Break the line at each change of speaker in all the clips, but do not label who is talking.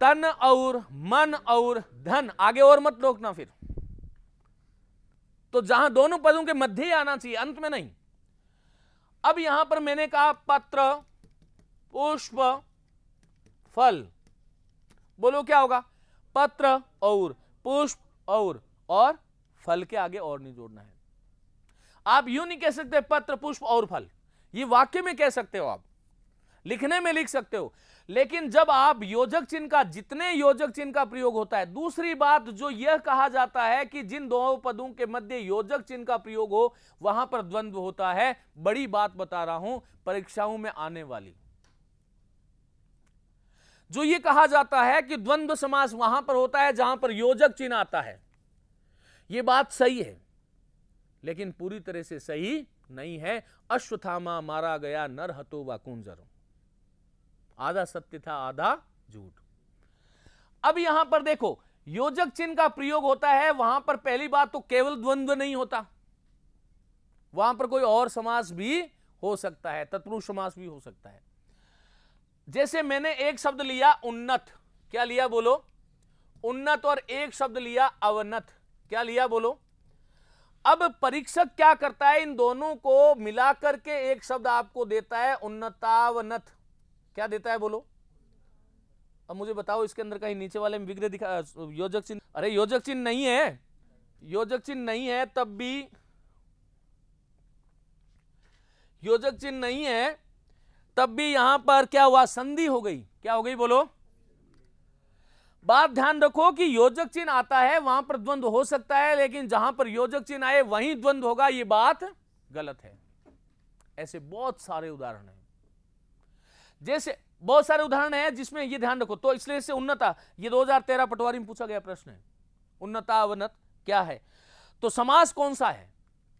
तन और मन और धन आगे और मत रोकना फिर तो जहां दोनों पदों के मध्य ही आना चाहिए अंत में नहीं अब यहां पर मैंने कहा पत्र पुष्प फल बोलो क्या होगा पत्र और पुष्प और और फल के आगे और नहीं जोड़ना है आप यूं नहीं कह सकते पत्र पुष्प और फल ये वाक्य में कह सकते हो आप लिखने में लिख सकते हो लेकिन जब आप योजक चिन्ह का जितने योजक चिन्ह का प्रयोग होता है दूसरी बात जो यह कहा जाता है कि जिन दो पदों के मध्य योजक चिन्ह का प्रयोग हो वहां पर द्वंद्व होता है बड़ी बात बता रहा हूं परीक्षाओं में आने वाली जो ये कहा जाता है कि द्वंद्व समास वहां पर होता है जहां पर योजक चिन्ह आता है यह बात सही है लेकिन पूरी तरह से सही नहीं है अश्वथामा मारा गया नर हतो व कुंजरों आधा सत्य था आधा झूठ अब यहां पर देखो योजक चिन्ह का प्रयोग होता है वहां पर पहली बात तो केवल द्वंद्व नहीं होता वहां पर कोई और समास भी हो सकता है तत्पुरुष समास भी हो सकता है जैसे मैंने एक शब्द लिया उन्नत क्या लिया बोलो उन्नत और एक शब्द लिया अवनत क्या लिया बोलो अब परीक्षक क्या करता है इन दोनों को मिलाकर के एक शब्द आपको देता है उन्नतावनत क्या देता है बोलो अब मुझे बताओ इसके अंदर कहीं नीचे वाले में विग्रह दिखा योजक चिन्ह अरे योजक चिन्ह नहीं है योजक चिन्ह नहीं है तब भी योजक चिन्ह नहीं है तब भी यहां पर क्या हुआ संधि हो गई क्या हो गई बोलो बात ध्यान रखो कि योजक चिन्ह आता है वहां पर द्वंद हो सकता है लेकिन जहां पर योजक चिन्ह आए वहीं द्वंद्व होगा ये बात गलत है ऐसे बहुत सारे उदाहरण है जैसे बहुत सारे उदाहरण है जिसमें ये ध्यान रखो तो इसलिए से उन्नता ये 2013 पटवारी में पूछा गया प्रश्न है उन्नता अवनत क्या है तो समास कौन सा है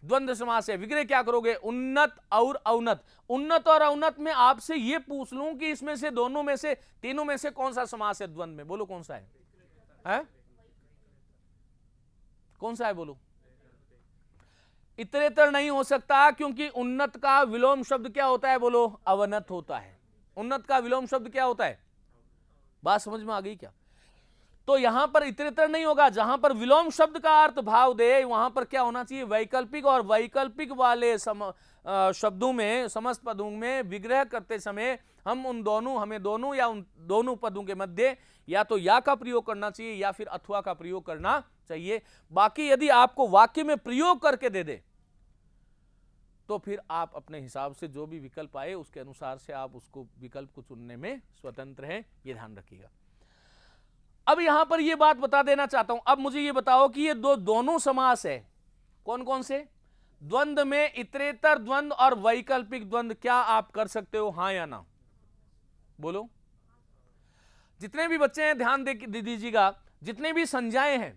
द्वंद्व समास है विग्रह क्या करोगे उन्नत और अवनत उन्नत और अवनत में आपसे ये पूछ लू कि इसमें से दोनों में से तीनों में से कौन सा समास है द्वंद्व में बोलो कौन सा है, है? कौन सा है बोलो इतरेतर नहीं हो सकता क्योंकि उन्नत का विलोम शब्द क्या होता है बोलो अवनत होता है उन्नत का विलोम शब्द क्या होता है बात समझ में आ गई क्या तो यहां पर तरह नहीं होगा जहां पर विलोम शब्द का अर्थ भाव दे वहां पर क्या होना चाहिए वैकल्पिक और वैकल्पिक वाले सम आ, शब्दों में समस्त पदों में विग्रह करते समय हम उन दोनों हमें दोनों या उन दोनों पदों के मध्य या तो या का प्रयोग करना चाहिए या फिर अथवा का प्रयोग करना चाहिए बाकी यदि आपको वाक्य में प्रयोग करके दे दे तो फिर आप अपने हिसाब से जो भी विकल्प आए उसके अनुसार से आप उसको विकल्प को चुनने में स्वतंत्र हैं ये ध्यान रखिएगा अब यहां पर यह बात बता देना चाहता हूं अब मुझे ये बताओ कि ये दो दोनों समास है कौन कौन से द्वंद में इतरेतर द्वंद और वैकल्पिक द्वंद क्या आप कर सकते हो हां या ना बोलो जितने भी बच्चे हैं ध्यान दे दीजिएगा जितने भी संज्ञाएं हैं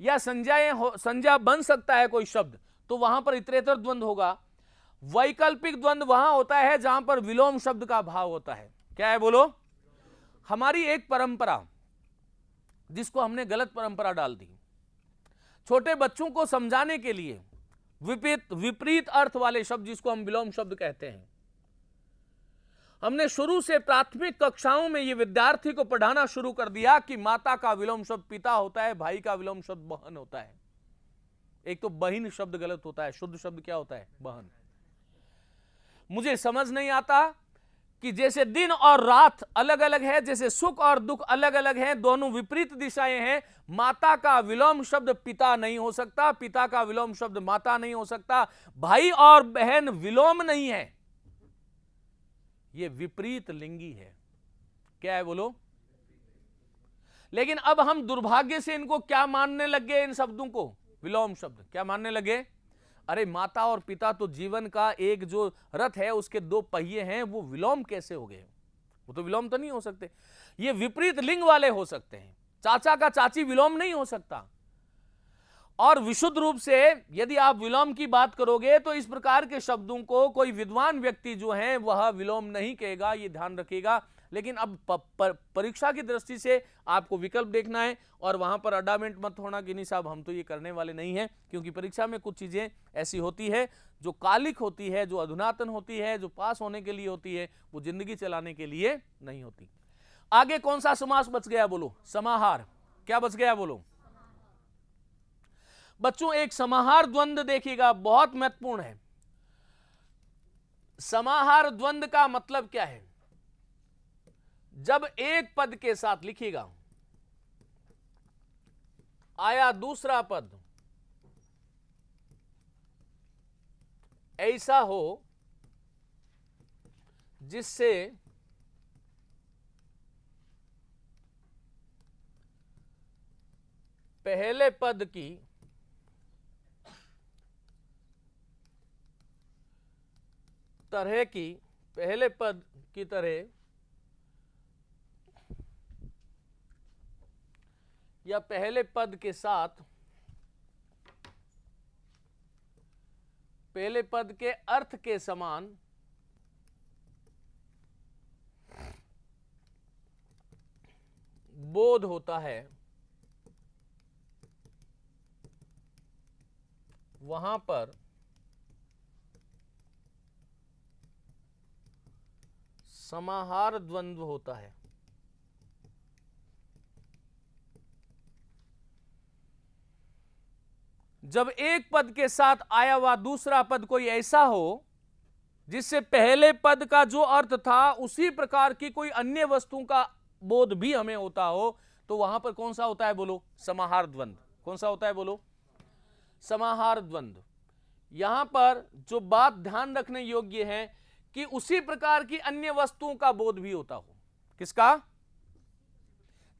या संज्ञाएं हो संज्ञा बन सकता है कोई शब्द तो वहां पर इतरेतर द्वंद होगा वैकल्पिक द्वंद वहां होता है जहां पर विलोम शब्द का भाव होता है क्या है बोलो हमारी एक परंपरा जिसको हमने गलत परंपरा डाल दी छोटे बच्चों को समझाने के लिए विपरीत विपरीत अर्थ वाले शब्द जिसको हम विलोम शब्द कहते हैं हमने शुरू से प्राथमिक कक्षाओं में ये विद्यार्थी को पढ़ाना शुरू कर दिया कि माता का विलोम शब्द पिता होता है भाई का विलोम शब्द बहन होता है एक तो बहिन शब्द गलत होता है शुद्ध शब्द क्या होता है बहन मुझे समझ नहीं आता कि जैसे दिन और रात अलग अलग है जैसे सुख और दुख अलग अलग हैं दोनों विपरीत दिशाएं हैं माता का विलोम शब्द पिता नहीं हो सकता पिता का विलोम शब्द माता नहीं हो सकता भाई और बहन विलोम नहीं है ये विपरीत लिंगी है क्या है बोलो लेकिन अब हम दुर्भाग्य से इनको क्या मानने लग गए इन शब्दों को विलोम शब्द क्या मानने लगे अरे माता और पिता तो जीवन का एक जो रथ है उसके दो पहिए हैं वो विलोम कैसे हो गए वो तो विलोम तो नहीं हो सकते ये विपरीत लिंग वाले हो सकते हैं चाचा का चाची विलोम नहीं हो सकता और विशुद्ध रूप से यदि आप विलोम की बात करोगे तो इस प्रकार के शब्दों को कोई विद्वान व्यक्ति जो है वह विलोम नहीं कहेगा ये ध्यान रखिएगा लेकिन अब परीक्षा की दृष्टि से आपको विकल्प देखना है और वहाँ पर अडामेंट मत होना कि नहीं साहब हम तो ये करने वाले नहीं हैं क्योंकि परीक्षा में कुछ चीज़ें ऐसी होती है जो कालिक होती है जो अधुनातन होती है जो पास होने के लिए होती है वो जिंदगी चलाने के लिए नहीं होती आगे कौन सा समास बच गया बोलो समाहार क्या बच गया बोलो बच्चों एक समाहार द्वंद देखिएगा बहुत महत्वपूर्ण है समाहार द्वंद का मतलब क्या है जब एक पद के साथ लिखिएगा आया दूसरा पद ऐसा हो जिससे पहले पद की तरह की पहले पद की तरह या पहले पद के साथ पहले पद के अर्थ के समान बोध होता है वहां पर समाहार द्वंद्व होता है जब एक पद के साथ आया हुआ दूसरा पद कोई ऐसा हो जिससे पहले पद का जो अर्थ था उसी प्रकार की कोई अन्य वस्तु का बोध भी हमें होता हो तो वहां पर कौन सा होता है बोलो समाहार द्वंद कौन सा होता है बोलो समाहार द्वंद यहां पर जो बात ध्यान रखने योग्य है कि उसी प्रकार की अन्य वस्तुओं का बोध भी होता हो किसका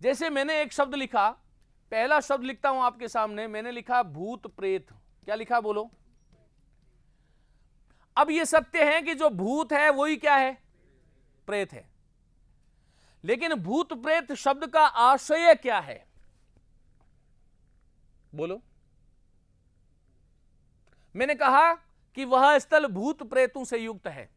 जैसे मैंने एक शब्द लिखा पहला शब्द लिखता हूं आपके सामने मैंने लिखा भूत प्रेत क्या लिखा बोलो अब यह सत्य है कि जो भूत है वही क्या है प्रेत है लेकिन भूत प्रेत शब्द का आशय क्या है बोलो मैंने कहा कि वह स्थल भूत प्रेतों से युक्त है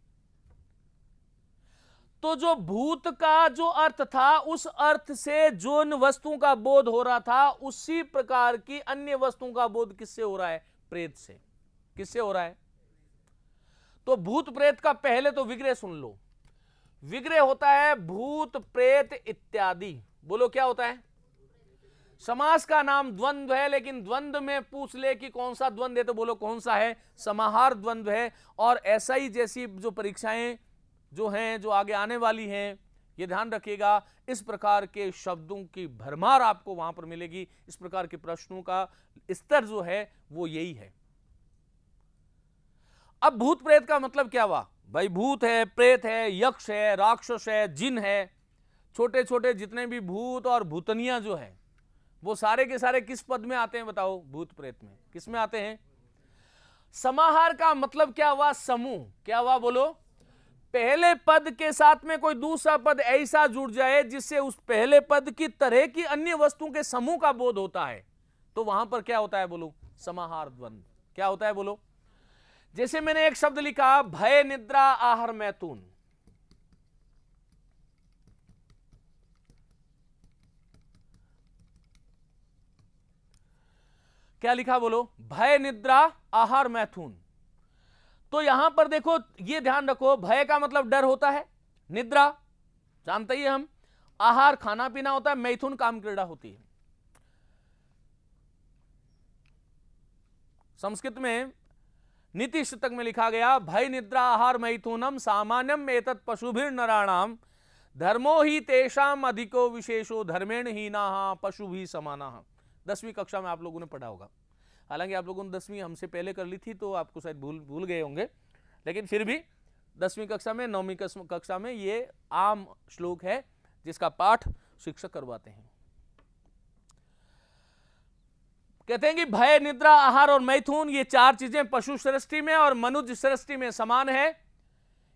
तो जो भूत का जो अर्थ था उस अर्थ से जो वस्तुओं का बोध हो रहा था उसी प्रकार की अन्य वस्तुओं का बोध किससे हो रहा है प्रेत से किससे हो रहा है तो भूत प्रेत का पहले तो विग्रह सुन लो विग्रह होता है भूत प्रेत इत्यादि बोलो क्या होता है समास का नाम द्वंद्व है लेकिन द्वंद्व में पूछ ले कि कौन सा द्वंद्व है तो बोलो कौन सा है समाहार द्वंद्व है और ऐसा ही जैसी जो परीक्षाएं जो हैं जो आगे आने वाली हैं ये ध्यान रखिएगा इस प्रकार के शब्दों की भरमार आपको वहां पर मिलेगी इस प्रकार के प्रश्नों का स्तर जो है वो यही है अब भूत प्रेत का मतलब क्या हुआ भाई भूत है प्रेत है यक्ष है राक्षस है जिन है छोटे छोटे जितने भी भूत और भूतनिया जो है वो सारे के सारे किस पद में आते हैं बताओ भूत प्रेत में किस में आते हैं समाहार का मतलब क्या हुआ समूह क्या हुआ बोलो पहले पद के साथ में कोई दूसरा पद ऐसा जुड़ जाए जिससे उस पहले पद की तरह की अन्य वस्तुओं के समूह का बोध होता है तो वहां पर क्या होता है बोलो समाहार द्वंद क्या होता है बोलो जैसे मैंने एक शब्द लिखा भय निद्रा आहार मैथुन क्या लिखा बोलो भय निद्रा आहार मैथुन तो यहां पर देखो ये ध्यान रखो भय का मतलब डर होता है निद्रा जानते ही हम आहार खाना पीना होता है मैथुन काम क्रीड़ा होती है संस्कृत में नीति शतक में लिखा गया भय निद्रा आहार मैथुनम सामान्यम पशु पशुभिर नाणाम धर्मो ही तेषाम अधिको विशेषो धर्मेण ही ना पशु भी समाना दसवीं कक्षा में आप लोगों ने पढ़ा होगा हालांकि आप लोगों ने दसवीं हमसे पहले कर ली थी तो आपको शायद भूल भूल गए होंगे लेकिन फिर भी दसवीं कक्षा में नौवीं कक्षा में ये आम श्लोक है जिसका पाठ शिक्षक करवाते हैं कहते हैं कि भय निद्रा आहार और मैथुन ये चार चीजें पशु सृष्टि में और मनुष्य सृष्टि में समान है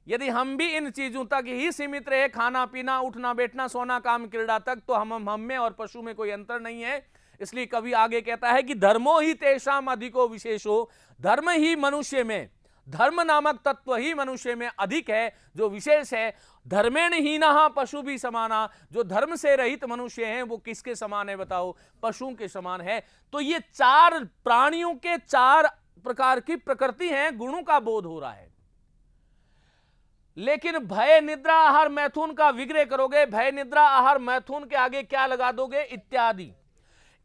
यदि हम भी इन चीजों तक ही सीमित रहे खाना पीना उठना बैठना सोना काम क्रीड़ा तक तो हम हम में और पशु में कोई अंतर नहीं है इसलिए कवि आगे कहता है कि धर्मो ही तेषाम अधिको विशेषो धर्म ही मनुष्य में धर्म नामक तत्व ही मनुष्य में अधिक है जो विशेष है धर्मेण ही नहा पशु भी समाना जो धर्म से रहित मनुष्य हैं वो किसके समान है बताओ पशुओं के समान है तो ये चार प्राणियों के चार प्रकार की प्रकृति हैं गुणों का बोध हो रहा है लेकिन भय निद्रा आहार मैथुन का विग्रह करोगे भय निद्रा आहार मैथुन के आगे क्या लगा दोगे इत्यादि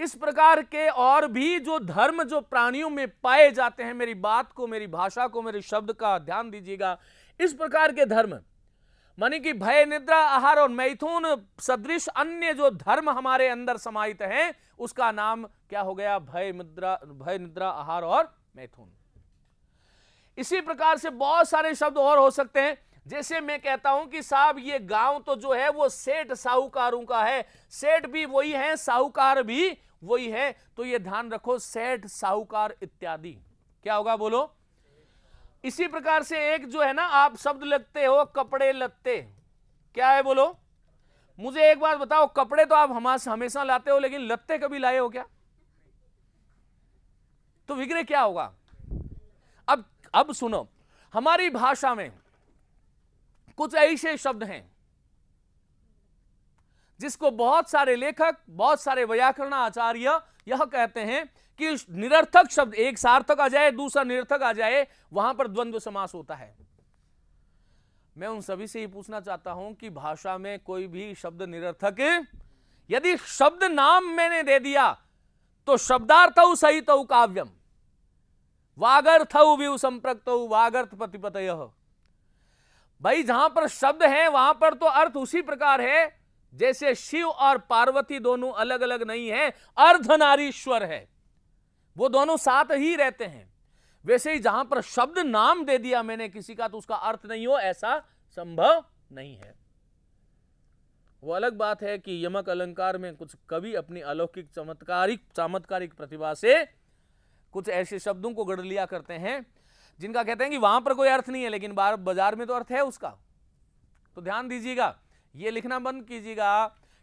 इस प्रकार के और भी जो धर्म जो प्राणियों में पाए जाते हैं मेरी बात को मेरी भाषा को मेरे शब्द का ध्यान दीजिएगा इस प्रकार के धर्म मानी कि भय निद्रा आहार और मैथुन सदृश अन्य जो धर्म हमारे अंदर समाहित हैं उसका नाम क्या हो गया भय मुद्रा भय निद्रा आहार और मैथुन इसी प्रकार से बहुत सारे शब्द और हो सकते हैं जैसे मैं कहता हूं कि साहब ये गांव तो जो है वो सेठ साहूकारों का है सेठ भी वही है साहूकार भी वही है तो ये ध्यान रखो सेठ साहूकार इत्यादि क्या होगा बोलो इसी प्रकार से एक जो है ना आप शब्द लगते हो कपड़े लगते क्या है बोलो मुझे एक बात बताओ कपड़े तो आप हमारे हमेशा लाते हो लेकिन लत्ते कभी लाए हो क्या तो विग्रह क्या होगा अब अब सुनो हमारी भाषा में कुछ ऐसे शब्द हैं जिसको बहुत सारे लेखक बहुत सारे व्याकरण आचार्य यह कहते हैं कि निरर्थक शब्द एक सार्थक आ जाए दूसरा निरर्थक आ जाए वहां पर द्वंद्व समास होता है मैं उन सभी से ही पूछना चाहता हूं कि भाषा में कोई भी शब्द निरर्थक यदि शब्द नाम मैंने दे दिया तो शब्दार्थ सहित तो काव्यम वागर्थ व्यू संप्रक्त वागर्थ प्रतिपत भाई जहां पर शब्द है वहां पर तो अर्थ उसी प्रकार है जैसे शिव और पार्वती दोनों अलग अलग नहीं है अर्धनारीश्वर है वो दोनों साथ ही रहते हैं वैसे ही जहां पर शब्द नाम दे दिया मैंने किसी का तो उसका अर्थ नहीं हो ऐसा संभव नहीं है वो अलग बात है कि यमक अलंकार में कुछ कवि अपनी अलौकिक चमत्कारिक चमत्कारिक प्रतिभा से कुछ ऐसे शब्दों को गढ़ लिया करते हैं जिनका कहते हैं कि वहां पर कोई अर्थ नहीं है लेकिन बाजार में तो अर्थ है उसका तो ध्यान दीजिएगा ये लिखना बंद कीजिएगा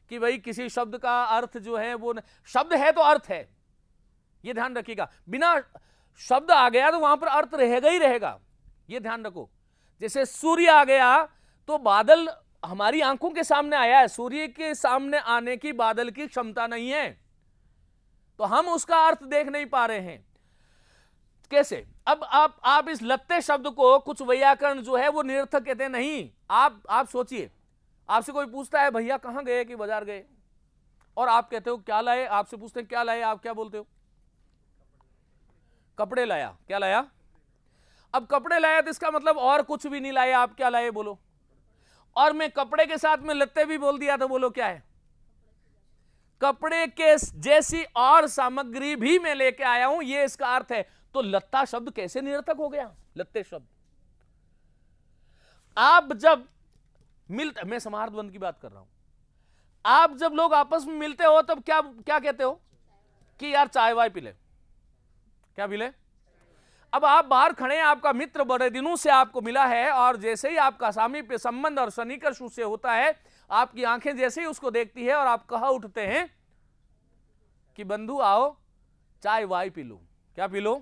कि भाई किसी शब्द का अर्थ जो है वो न... शब्द है तो अर्थ है ये ध्यान रखिएगा बिना शब्द आ गया तो वहां पर अर्थ रहेगा ही रहेगा ये ध्यान रखो जैसे सूर्य आ गया तो बादल हमारी आंखों के सामने आया है सूर्य के सामने आने की बादल की क्षमता नहीं है तो हम उसका अर्थ देख नहीं पा रहे हैं कैसे अब आप आप इस लत्ते शब्द को कुछ व्याकरण जो है वो निरर्थक कहते नहीं आप आप सोचिए आपसे कोई पूछता है भैया कहाँ गए कि बाजार गए और आप कहते हो क्या लाए आपसे पूछते हैं क्या लाए आप क्या बोलते हो कपड़े लाया क्या लाया अब कपड़े लाया तो इसका मतलब और कुछ भी नहीं लाए आप क्या लाए बोलो और मैं कपड़े के साथ में लत्ते भी बोल दिया तो बोलो क्या है कपड़े के जैसी और सामग्री भी मैं लेके आया हूं ये इसका अर्थ है तो लत्ता शब्द कैसे निरर्थक हो गया लत्ते शब्द आप जब मिलता मैं समाहर्द बंद की बात कर रहा हूं आप जब लोग आपस में मिलते हो तब क्या क्या कहते हो कि यार चाय वाय पी ले क्या पी ले अब आप बाहर खड़े हैं आपका मित्र बड़े दिनों से आपको मिला है और जैसे ही आपका सामीप्य संबंध और शनिकर्ष उससे होता है आपकी आंखें जैसे ही उसको देखती है और आप कहा उठते हैं कि बंधु आओ चाय वाय पी लो क्या पी लो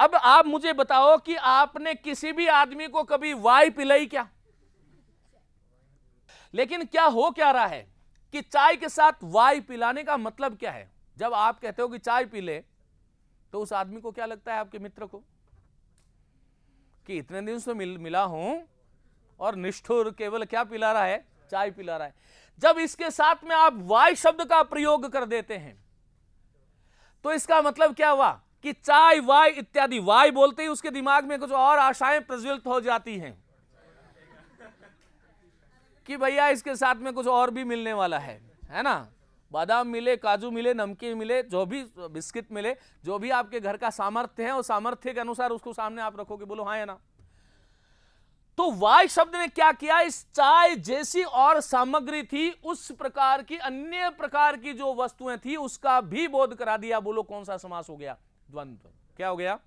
अब आप मुझे बताओ कि आपने किसी भी आदमी को कभी वाई पिलाई क्या लेकिन क्या हो क्या रहा है कि चाय के साथ वाई पिलाने का मतलब क्या है जब आप कहते हो कि चाय पी ले तो उस आदमी को क्या लगता है आपके मित्र को कि इतने दिन से मिल मिला हूं और निष्ठुर केवल क्या पिला रहा है चाय पिला रहा है जब इसके साथ में आप वाई शब्द का प्रयोग कर देते हैं तो इसका मतलब क्या हुआ कि चाय वाई इत्यादि वाय बोलते ही उसके दिमाग में कुछ और आशाएं प्रज्वलित हो जाती हैं कि भैया इसके साथ में कुछ और भी मिलने वाला है है ना बादाम मिले काजू मिले नमकीन मिले जो भी बिस्किट मिले जो भी आपके घर का सामर्थ्य है और सामर्थ्य के अनुसार उसको सामने आप रखोगे बोलो हाँ या ना तो वाय शब्द ने क्या किया इस चाय जैसी और सामग्री थी उस प्रकार की अन्य प्रकार की जो वस्तुएं थी उसका भी बोध करा दिया बोलो कौन सा समास हो गया द्वंद्व क्या हो गया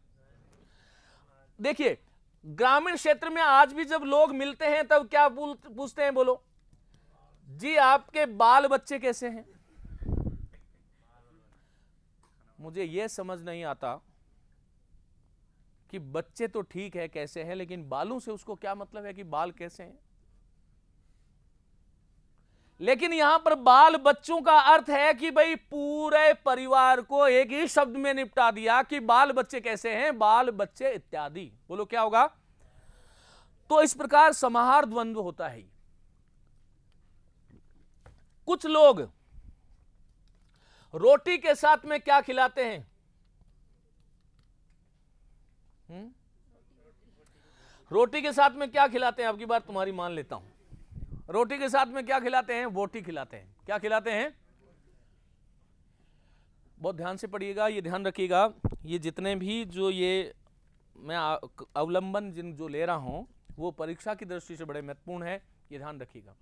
देखिए ग्रामीण क्षेत्र में आज भी जब लोग मिलते हैं तब क्या पूछते हैं बोलो जी आपके बाल बच्चे कैसे हैं मुझे यह समझ नहीं आता कि बच्चे तो ठीक है कैसे हैं लेकिन बालों से उसको क्या मतलब है कि बाल कैसे हैं लेकिन यहां पर बाल बच्चों का अर्थ है कि भाई पूरे परिवार को एक ही शब्द में निपटा दिया कि बाल बच्चे कैसे हैं बाल बच्चे इत्यादि बोलो क्या होगा तो इस प्रकार समाहार द्वंद्व होता है कुछ लोग रोटी के साथ में क्या खिलाते हैं हुँ? हम्म? रोटी के साथ में क्या खिलाते हैं आपकी बात तुम्हारी मान लेता हूं रोटी के साथ में क्या खिलाते हैं वोटी खिलाते हैं क्या खिलाते हैं बहुत ध्यान से पढ़िएगा ये ध्यान रखिएगा ये जितने भी जो ये मैं अवलंबन जिन जो ले रहा हूँ वो परीक्षा की दृष्टि से बड़े महत्वपूर्ण है ये ध्यान रखिएगा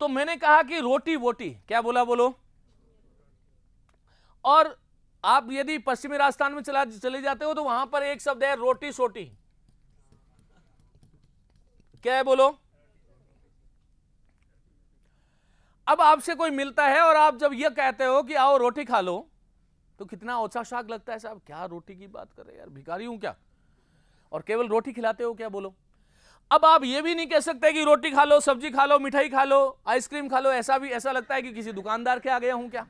तो मैंने कहा कि रोटी वोटी क्या बोला बोलो और आप यदि पश्चिमी राजस्थान में चला चले जाते हो तो वहां पर एक शब्द है रोटी सोटी क्या है बोलो अब आपसे कोई मिलता है और आप जब यह कहते हो कि आओ रोटी खा लो तो कितना ओछा शाक लगता है साहब क्या रोटी की बात कर रहे हैं यार भिखारी हूं क्या और केवल रोटी खिलाते हो क्या बोलो अब आप ये भी नहीं कह सकते कि रोटी खा लो सब्जी खा लो मिठाई खा लो आइसक्रीम खा लो ऐसा भी ऐसा लगता है कि किसी दुकानदार के आ गया हूं क्या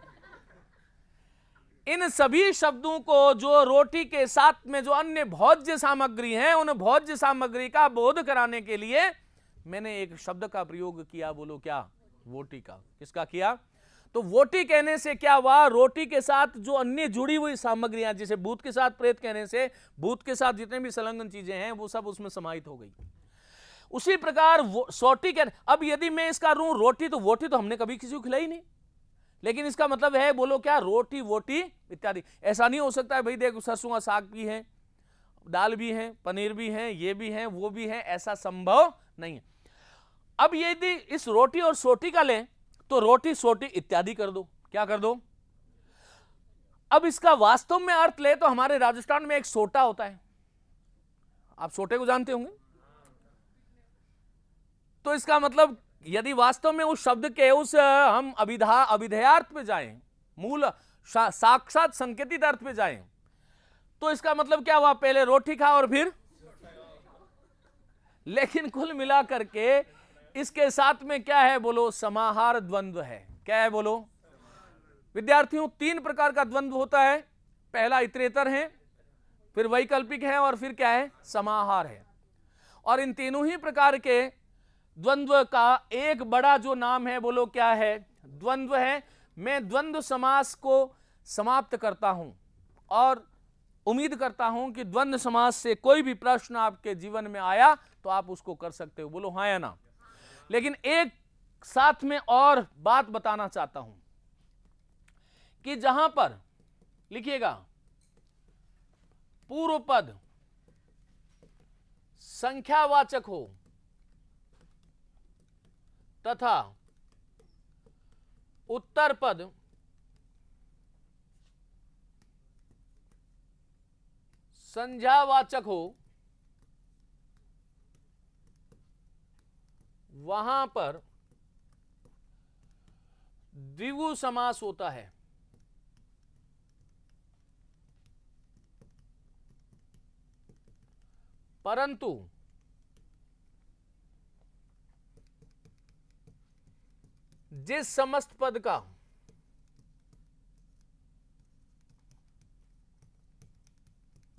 इन सभी शब्दों को जो रोटी के साथ में जो अन्य भौज्य सामग्री हैं उन भौज्य सामग्री का बोध कराने के लिए मैंने एक शब्द का प्रयोग किया बोलो क्या वोटी का किसका किया तो वोटी कहने से क्या हुआ रोटी के साथ जो अन्य जुड़ी हुई सामग्रियां जैसे भूत के साथ प्रेत कहने से भूत के साथ जितने भी संलग्न चीजें हैं वो सब उसमें समाहित हो गई उसी प्रकार सोटी कह अब यदि मैं इसका रू रोटी तो वोटी तो हमने कभी किसी को खिलाई नहीं लेकिन इसका मतलब है बोलो क्या रोटी वोटी इत्यादि ऐसा नहीं हो सकता है भाई देख सरसों का साग भी है दाल भी है पनीर भी है ये भी है वो भी है ऐसा संभव नहीं है अब यदि इस रोटी और सोटी का लें तो रोटी सोटी इत्यादि कर दो क्या कर दो अब इसका वास्तव में अर्थ ले तो हमारे राजस्थान में एक सोटा होता है आप सोटे को जानते होंगे तो इसका मतलब यदि वास्तव में उस शब्द के उस हम अभिधा अभिधेयार्थ पे जाएं मूल साक्षात संकेतित अर्थ पे जाएं तो इसका मतलब क्या हुआ पहले रोटी खा और फिर लेकिन कुल मिला करके इसके साथ में क्या है बोलो समाहार द्वंद्व है क्या है बोलो विद्यार्थियों तीन प्रकार का द्वंद्व होता है पहला इतरेतर है फिर वैकल्पिक है और फिर क्या है समाहार है और इन तीनों ही प्रकार के द्वंद्व का एक बड़ा जो नाम है बोलो क्या है द्वंद्व है मैं द्वंद्व समास को समाप्त करता हूं और उम्मीद करता हूं कि द्वंद्व समास से कोई भी प्रश्न आपके जीवन में आया तो आप उसको कर सकते हो बोलो हाँ या ना लेकिन एक साथ में और बात बताना चाहता हूं कि जहां पर लिखिएगा पूर्व पद संख्यावाचक हो तथा उत्तर पद संज्ञावाचक हो वहां पर द्विगु समास होता है परंतु जिस समस्त पद का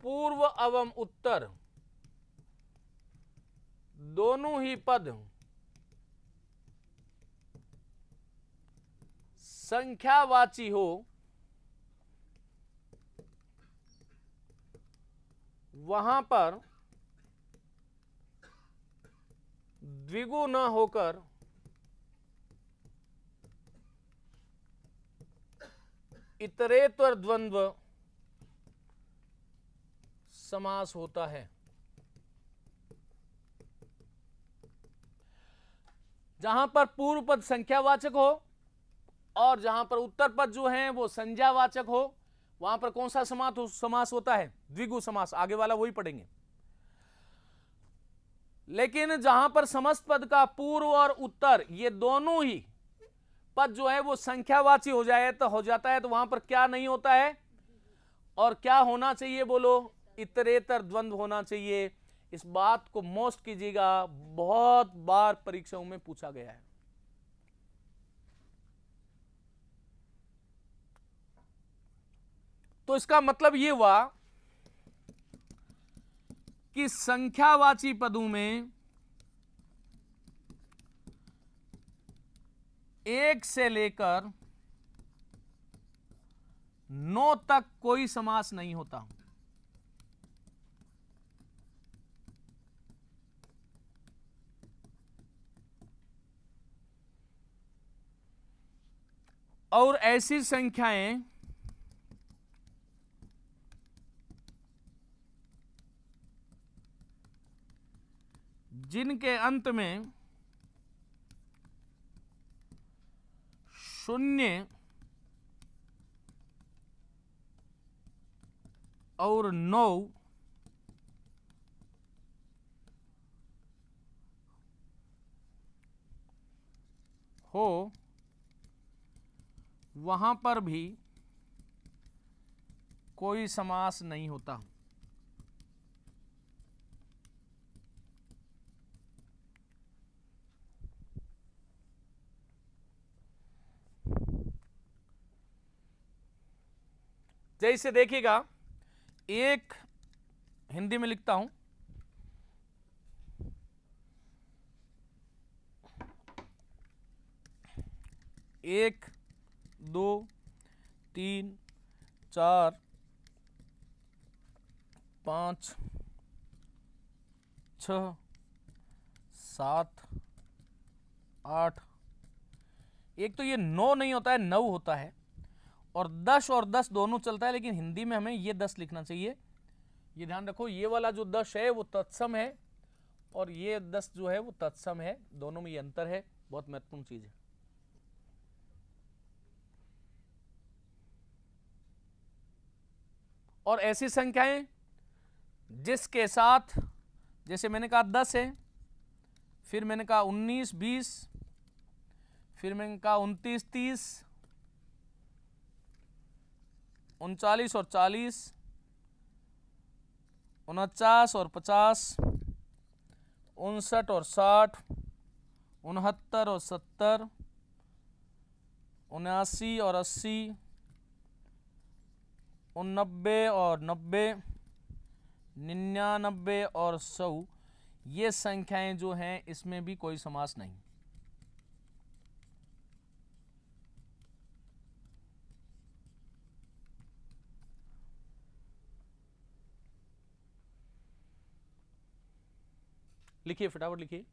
पूर्व एवं उत्तर दोनों ही पद संख्यावाची हो वहां पर द्विगु न होकर इतरेतर द्वंद्व समास होता है जहां पर पूर्व पद संख्यावाचक हो और जहां पर उत्तर पद जो है वो संज्ञावाचक हो वहां पर कौन सा समास हो, समास होता है द्विगु समास आगे वाला वही पढ़ेंगे लेकिन जहां पर समस्त पद का पूर्व और उत्तर ये दोनों ही पद जो है वो संख्यावाची हो जाए तो हो जाता है तो वहां पर क्या नहीं होता है और क्या होना चाहिए बोलो इतरेतर द्वंद्व होना चाहिए इस बात को मोस्ट कीजिएगा बहुत बार परीक्षाओं में पूछा गया है तो इसका मतलब ये हुआ कि संख्यावाची पदों में एक से लेकर नौ तक कोई समास नहीं होता और ऐसी संख्याएं जिनके अंत में शून्य और नौ हो वहां पर भी कोई समास नहीं होता जैसे देखिएगा एक हिंदी में लिखता हूं एक दो तीन चार पाँच छ सात आठ एक तो ये नौ नहीं होता है नौ होता है और दस और दस दोनों चलता है लेकिन हिंदी में हमें ये दस लिखना चाहिए ये ध्यान रखो ये वाला जो दस है वो तत्सम है और ये दस जो है वो तत्सम है दोनों में ये अंतर है बहुत महत्वपूर्ण चीज़ है और ऐसी संख्याएं जिसके साथ जैसे मैंने कहा दस है फिर मैंने कहा उन्नीस बीस फिर मैंने कहा उनतीस तीस उनचालीस और चालीस उनचास और पचास उनसठ और साठ उनहत्तर और सत्तर उनासी और अस्सी उनबे और नब्बे निन्यानबे और सौ ये संख्याएं जो हैं इसमें भी कोई समास नहीं लिखिए फटाफट लिखिए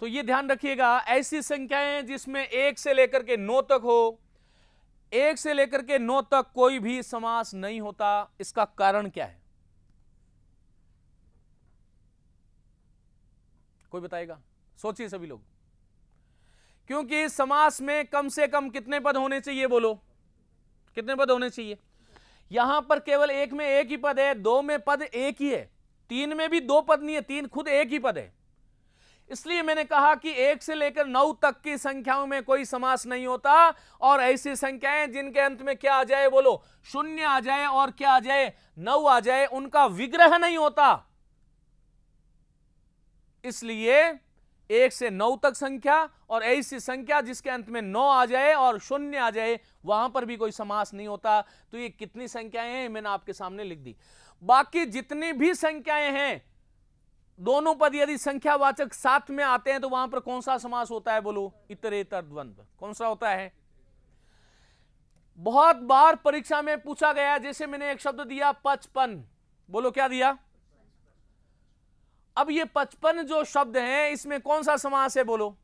तो ये ध्यान रखिएगा ऐसी संख्याएं जिसमें एक से लेकर के नौ तक हो एक से लेकर के नौ तक कोई भी समास नहीं होता इसका कारण क्या है कोई बताएगा सोचिए सभी लोग क्योंकि समास में कम से कम कितने पद होने चाहिए बोलो कितने पद होने चाहिए यहां पर केवल एक में एक ही पद है दो में पद एक ही है तीन में भी दो पद नहीं है तीन खुद एक ही पद है इसलिए मैंने कहा कि एक से लेकर नौ तक की संख्याओं में कोई समास नहीं होता और ऐसी संख्याएं जिनके अंत में क्या आ जाए बोलो शून्य आ जाए और क्या आ जाए नौ आ जाए उनका विग्रह नहीं होता इसलिए एक से नौ तक संख्या और ऐसी संख्या जिसके अंत में नौ आ जाए और शून्य आ जाए वहां पर भी कोई समास नहीं होता तो ये कितनी संख्याएं हैं मैंने आपके सामने लिख दी बाकी जितनी भी संख्याएं हैं दोनों पद यदि संख्यावाचक साथ में आते हैं तो वहां पर कौन सा समास होता है बोलो इतरेतर द्वंद्व कौन सा होता है बहुत बार परीक्षा में पूछा गया जैसे मैंने एक शब्द दिया पचपन बोलो क्या दिया अब ये पचपन जो शब्द है इसमें कौन सा समास है बोलो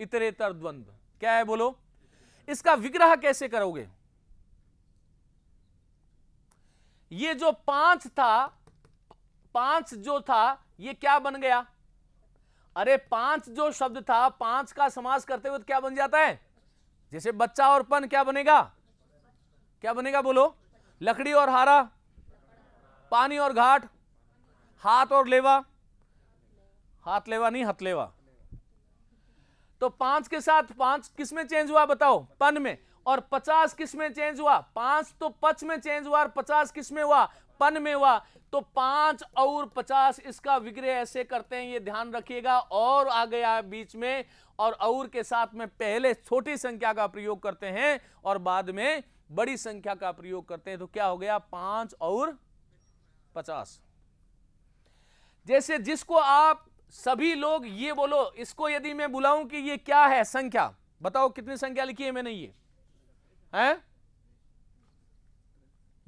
इतरेतर द्वंद्व क्या है बोलो इसका विग्रह कैसे करोगे ये जो पांच था पांच जो था ये क्या बन गया अरे पांच जो शब्द था पांच का समास करते हुए तो क्या बन जाता है जैसे बच्चा और पन क्या बनेगा क्या बनेगा बोलो लकड़ी और हारा पानी और घाट हाथ और लेवा हाथ लेवा नहीं हथलेवा तो पांच के साथ पांच किस में चेंज हुआ बताओ पन में और पचास किस में चेंज हुआ पांच तो पच में चेंज हुआ और पचास किस में हुआ पन में हुआ तो पांच और पचास इसका विग्रह ऐसे करते हैं ये ध्यान रखिएगा और आ गया बीच में और और के साथ में पहले छोटी संख्या का प्रयोग करते हैं और बाद में बड़ी संख्या का प्रयोग करते हैं तो क्या हो गया पांच और पचास जैसे जिसको आप सभी लोग ये बोलो इसको यदि मैं बुलाऊं कि ये क्या है संख्या बताओ कितनी संख्या लिखी है मैंने ये है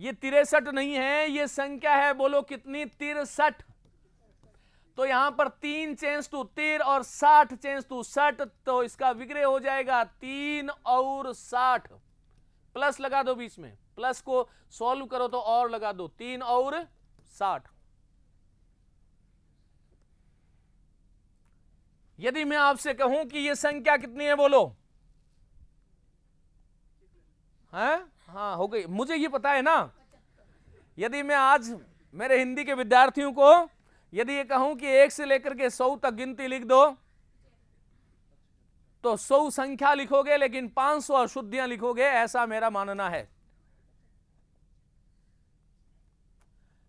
ये तिरसठ नहीं है ये संख्या है बोलो कितनी तिरसठ तो यहां पर तीन चेंज टू तिर और साठ चेंज टू सठ तो इसका विग्रह हो जाएगा तीन और साठ प्लस लगा दो बीच में प्लस को सॉल्व करो तो और लगा दो तीन और साठ यदि मैं आपसे कहूं कि यह संख्या कितनी है बोलो हैं हाँ हो गई मुझे ये पता है ना यदि मैं आज मेरे हिंदी के विद्यार्थियों को यदि ये कहूं कि एक से लेकर के सौ तक गिनती लिख दो तो सौ संख्या लिखोगे लेकिन पांच सौ अशुद्धियां लिखोगे ऐसा मेरा मानना है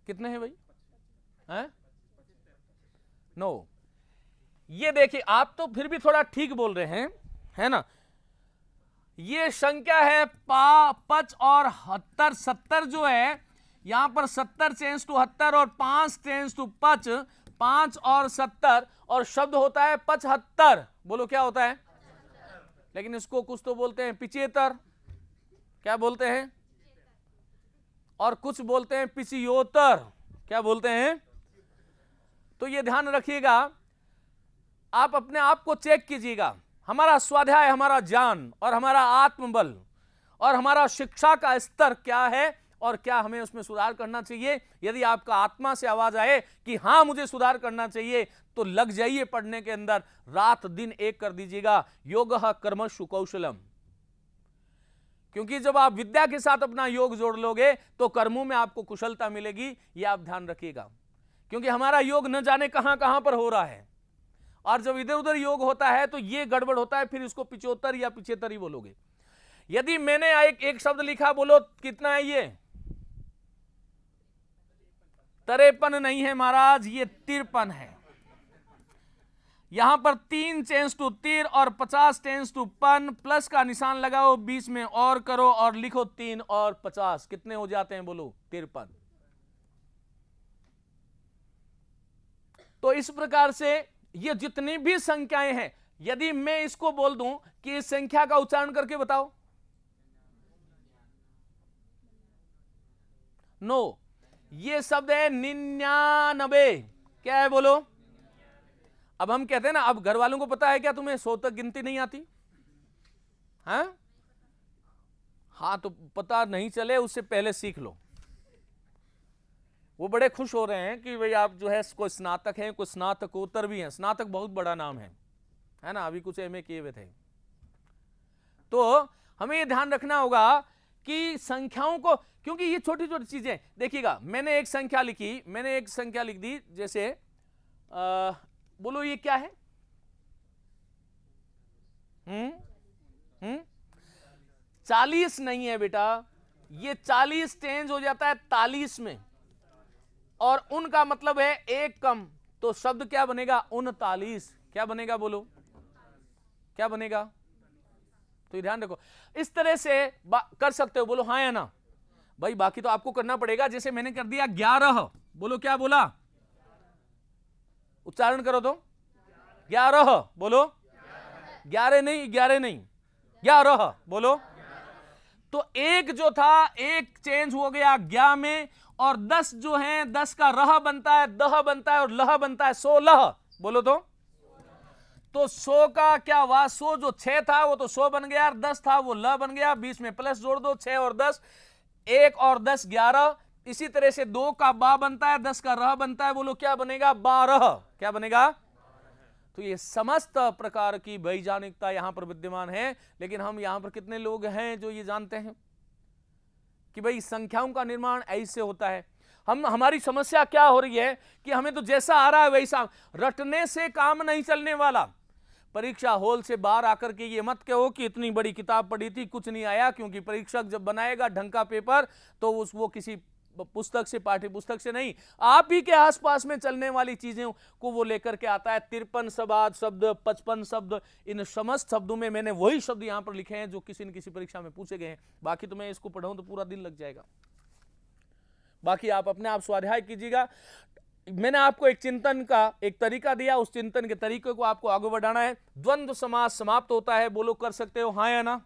कितने हैं भाई है? नो ये देखिए आप तो फिर भी थोड़ा ठीक बोल रहे हैं है ना ये संख्या है पा पच और हत्तर सत्तर जो है यहां पर सत्तर चेंज टू हत्तर और पांच चेंज टू पच पांच और सत्तर और शब्द होता है पचहत्तर बोलो क्या होता है लेकिन इसको कुछ तो बोलते हैं पिचेतर क्या बोलते हैं और कुछ बोलते हैं पिचियोतर क्या बोलते हैं तो ये ध्यान रखिएगा आप अपने आप को चेक कीजिएगा हमारा स्वाध्याय हमारा ज्ञान और हमारा आत्मबल और हमारा शिक्षा का स्तर क्या है और क्या हमें उसमें सुधार करना चाहिए यदि आपका आत्मा से आवाज आए कि हाँ मुझे सुधार करना चाहिए तो लग जाइए पढ़ने के अंदर रात दिन एक कर दीजिएगा योग कर्म सुकौशलम क्योंकि जब आप विद्या के साथ अपना योग जोड़ लोगे तो कर्मों में आपको कुशलता मिलेगी यह आप ध्यान रखिएगा क्योंकि हमारा योग न जाने कहां कहां पर हो रहा है और जब इधर उधर योग होता है तो ये गड़बड़ होता है फिर इसको पिछोत्तर या पिछेतर ही बोलोगे यदि मैंने एक एक शब्द लिखा बोलो कितना है ये तरेपन नहीं है महाराज ये तिरपन है यहां पर तीन चेंस टू तीर और पचास टेंस टू पन प्लस का निशान लगाओ बीच में और करो और लिखो तीन और पचास कितने हो जाते हैं बोलो तिरपन तो इस प्रकार से ये जितनी भी संख्याएं हैं यदि मैं इसको बोल दूं कि इस संख्या का उच्चारण करके बताओ नो ये शब्द है निन्यानबे क्या है बोलो अब हम कहते हैं ना अब घर वालों को पता है क्या तुम्हें सौ तक गिनती नहीं आती है हाँ? हाँ तो पता नहीं चले उससे पहले सीख लो वो बड़े खुश हो रहे हैं कि भाई आप जो है कोई स्नातक हैं कोई स्नातकोत्तर भी हैं स्नातक बहुत बड़ा नाम है है ना अभी कुछ एम किए हुए थे तो हमें ये ध्यान रखना होगा कि संख्याओं को क्योंकि ये छोटी छोटी चीज़ें देखिएगा मैंने एक संख्या लिखी मैंने एक संख्या लिख दी जैसे आ, बोलो ये क्या है चालीस नहीं है बेटा ये चालीस चेंज हो जाता है तालीस में और उनका मतलब है एक कम तो शब्द क्या बनेगा उनतालीस क्या बनेगा बोलो क्या बनेगा तो ध्यान रखो इस तरह से कर सकते हो बोलो हाँ या ना भाई बाकी तो आपको करना पड़ेगा जैसे मैंने कर दिया ग्यारह बोलो क्या बोला उच्चारण करो तो ग्यारह बोलो ग्यारह नहीं ग्यारह नहीं ग्यारह बोलो तो एक जो था एक चेंज हो गया ग्या में और दस जो है दस का रह बनता है दह बनता है और लह बनता है सो लह बोलो तो तो सो का क्या हुआ सो जो छह था वो तो सो बन गया दस था वो लह बन गया बीच में प्लस जोड़ दो छह और दस एक और दस ग्यारह इसी तरह से दो का बा बनता है दस का रह बनता है बोलो क्या बनेगा बारह क्या बनेगा तो ये समस्त प्रकार की वैज्ञानिकता यहां पर विद्यमान है लेकिन हम यहां पर कितने लोग हैं जो ये जानते हैं कि भाई संख्याओं का निर्माण ऐसे होता है हम हमारी समस्या क्या हो रही है कि हमें तो जैसा आ रहा है वैसा रटने से काम नहीं चलने वाला परीक्षा हॉल से बाहर आकर के ये मत कहो कि इतनी बड़ी किताब पढ़ी थी कुछ नहीं आया क्योंकि परीक्षक जब बनाएगा ढंग का पेपर तो उस वो किसी पुस्तक से पाठ्य पुस्तक से नहीं आप ही के आसपास में चलने वाली चीज़ों को वो लेकर के आता है तिरपन शबाद शब्द पचपन शब्द इन समस्त शब्दों में मैंने वही शब्द यहां पर लिखे हैं जो किसी न किसी परीक्षा में पूछे गए हैं बाकी तो मैं इसको पढ़ाऊं तो पूरा दिन लग जाएगा बाकी आप अपने आप स्वाध्याय कीजिएगा मैंने आपको एक चिंतन का एक तरीका दिया उस चिंतन के तरीके को आपको आगे बढ़ाना है द्वंद्व समाज समाप्त होता है बोलो कर सकते हो हाँ या ना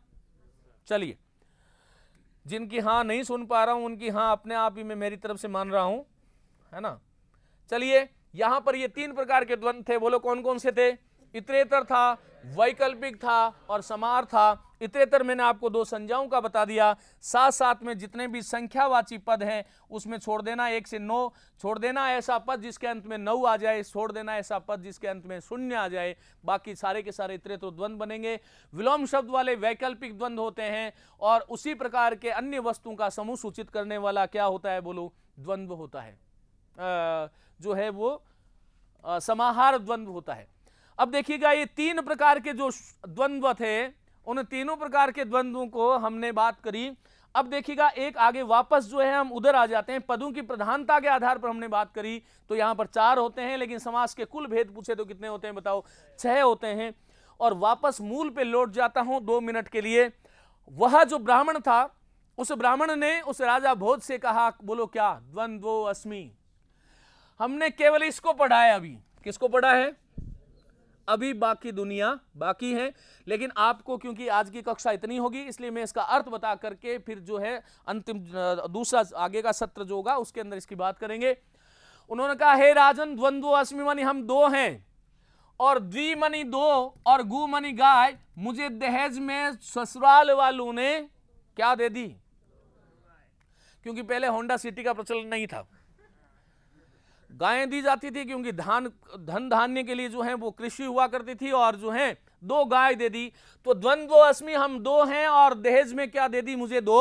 चलिए जिनकी हाँ नहीं सुन पा रहा हूँ उनकी हाँ अपने आप ही मैं मेरी तरफ से मान रहा हूँ है ना चलिए यहाँ पर ये तीन प्रकार के द्वंद्व थे बोलो कौन कौन से थे इतरेतर था वैकल्पिक था और समार था इतरेतर मैंने आपको दो संज्ञाओं का बता दिया साथ साथ में जितने भी संख्यावाची पद हैं उसमें छोड़ देना एक से नौ छोड़ देना ऐसा पद जिसके अंत में नौ आ जाए छोड़ देना ऐसा पद जिसके अंत में शून्य आ जाए बाकी सारे के सारे इतरे तो द्वंद्व बनेंगे विलोम शब्द वाले वैकल्पिक द्वंद्व होते हैं और उसी प्रकार के अन्य वस्तुओं का समूह सूचित करने वाला क्या होता है बोलो द्वंद्व होता है आ, जो है वो आ, समाहार द्वंद्व होता है अब देखिएगा ये तीन प्रकार के जो द्वंद्व थे उन तीनों प्रकार के द्वंद्वों को हमने बात करी अब देखिएगा एक आगे वापस जो है हम उधर आ जाते हैं पदों की प्रधानता के आधार पर हमने बात करी तो यहां पर चार होते हैं लेकिन समाज के कुल भेद पूछे तो कितने होते हैं बताओ छह होते हैं और वापस मूल पे लौट जाता हूं दो मिनट के लिए वह जो ब्राह्मण था उस ब्राह्मण ने उस राजा भोज से कहा बोलो क्या द्वंद्व अस्मी हमने केवल इसको पढ़ा है अभी किसको पढ़ा है अभी बाकी दुनिया बाकी है लेकिन आपको क्योंकि आज की कक्षा इतनी होगी इसलिए मैं इसका अर्थ बता करके फिर जो है अंतिम दूसरा आगे का सत्र जो होगा उसके अंदर इसकी बात करेंगे उन्होंने कहा हे राजन द्वंद्व मनी हम दो हैं और द्विमणि दो और गुमणि गाय मुझे दहेज में ससुराल वालों ने क्या दे दी क्योंकि पहले होंडा सिटी का प्रचलन नहीं था गायें दी जाती थी क्योंकि धान धन धान्य के लिए जो है वो कृषि हुआ करती थी और जो है दो गाय दे दी तो द्वंद्व अस्मी हम दो हैं और दहेज में क्या दे दी मुझे दो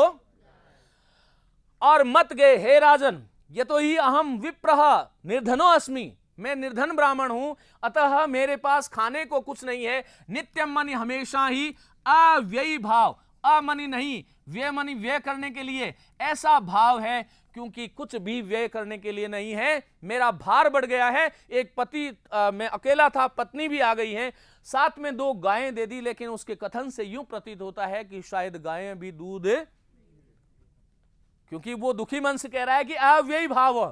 और मत गए हे राजन ये तो ही अहम विप्रह निर्धनो अस्मि मैं निर्धन ब्राह्मण हूं अतः मेरे पास खाने को कुछ नहीं है नित्यम मनी हमेशा ही अव्ययी भाव अमनी नहीं व्यय मनी व्यय करने के लिए ऐसा भाव है क्योंकि कुछ भी व्यय करने के लिए नहीं है मेरा भार बढ़ गया है एक पति मैं अकेला था पत्नी भी आ गई है साथ में दो गायें दे दी लेकिन उसके कथन से यूं प्रतीत होता है कि शायद गायें भी दूध क्योंकि वो दुखी मन से कह रहा है कि अव्यय भाव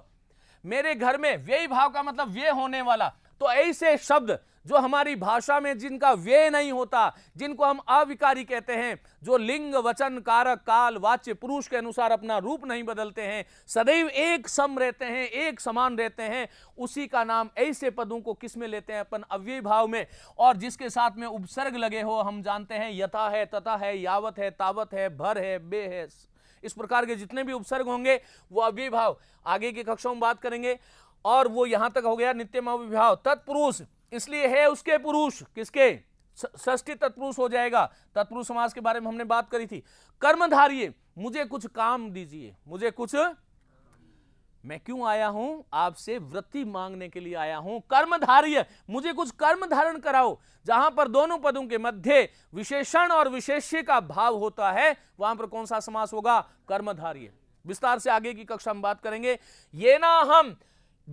मेरे घर में व्यय भाव का मतलब व्यय होने वाला तो ऐसे शब्द जो हमारी भाषा में जिनका व्यय नहीं होता जिनको हम अविकारी कहते हैं जो लिंग वचन कारक काल वाच्य पुरुष के अनुसार अपना रूप नहीं बदलते हैं सदैव एक सम रहते हैं एक समान रहते हैं उसी का नाम ऐसे पदों को किस में लेते हैं अपन अव्यय भाव में और जिसके साथ में उपसर्ग लगे हो हम जानते हैं यथा है तथा है यावत है तावत है भर है बे है इस प्रकार के जितने भी उपसर्ग होंगे वो अव्यय भाव आगे की कक्षाओं में बात करेंगे और वो यहां तक हो गया नित्यम अव्यभाव तत्पुरुष इसलिए है उसके पुरुष किसके ष्टी तत्पुरुष हो जाएगा तत्पुरुष समाज के बारे में हमने बात करी थी कर्मधारिये मुझे कुछ काम दीजिए मुझे कुछ मैं क्यों आया हूं आपसे वृत्ति मांगने के लिए आया हूं कर्म धार्य मुझे कुछ कर्म धारण कराओ जहां पर दोनों पदों के मध्य विशेषण और विशेष्य का भाव होता है वहां पर कौन सा समास होगा कर्मधार्य विस्तार से आगे की कक्षा में बात करेंगे ये ना हम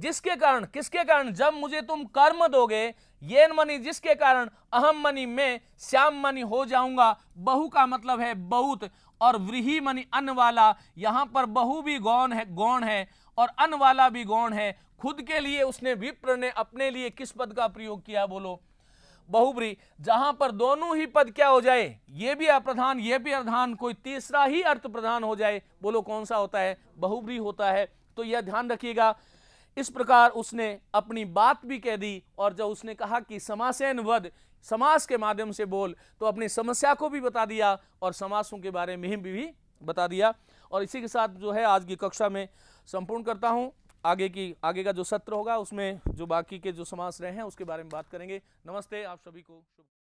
जिसके कारण किसके कारण जब मुझे तुम कर्म दोगे ये मनी जिसके कारण अहम मनी में श्याम मनी हो जाऊंगा बहु का मतलब है बहुत और व्रीही मनी अन्न वाला यहाँ पर बहु भी गौण है गौण है और अन्न वाला भी गौण है खुद के लिए उसने विप्र ने अपने लिए किस पद का प्रयोग किया बोलो बहुब्री जहां पर दोनों ही पद क्या हो जाए ये भी अप्रधान ये भी अधान कोई तीसरा ही अर्थ प्रधान हो जाए बोलो कौन सा होता है बहुब्री होता है तो यह ध्यान रखिएगा इस प्रकार उसने अपनी बात भी कह दी और जब उसने कहा कि समासेन वध समास के माध्यम से बोल तो अपनी समस्या को भी बता दिया और समासों के बारे में भी, भी बता दिया और इसी के साथ जो है आज की कक्षा में संपूर्ण करता हूँ आगे की आगे का जो सत्र होगा उसमें जो बाकी के जो समास रहे हैं उसके बारे में बात करेंगे नमस्ते आप सभी को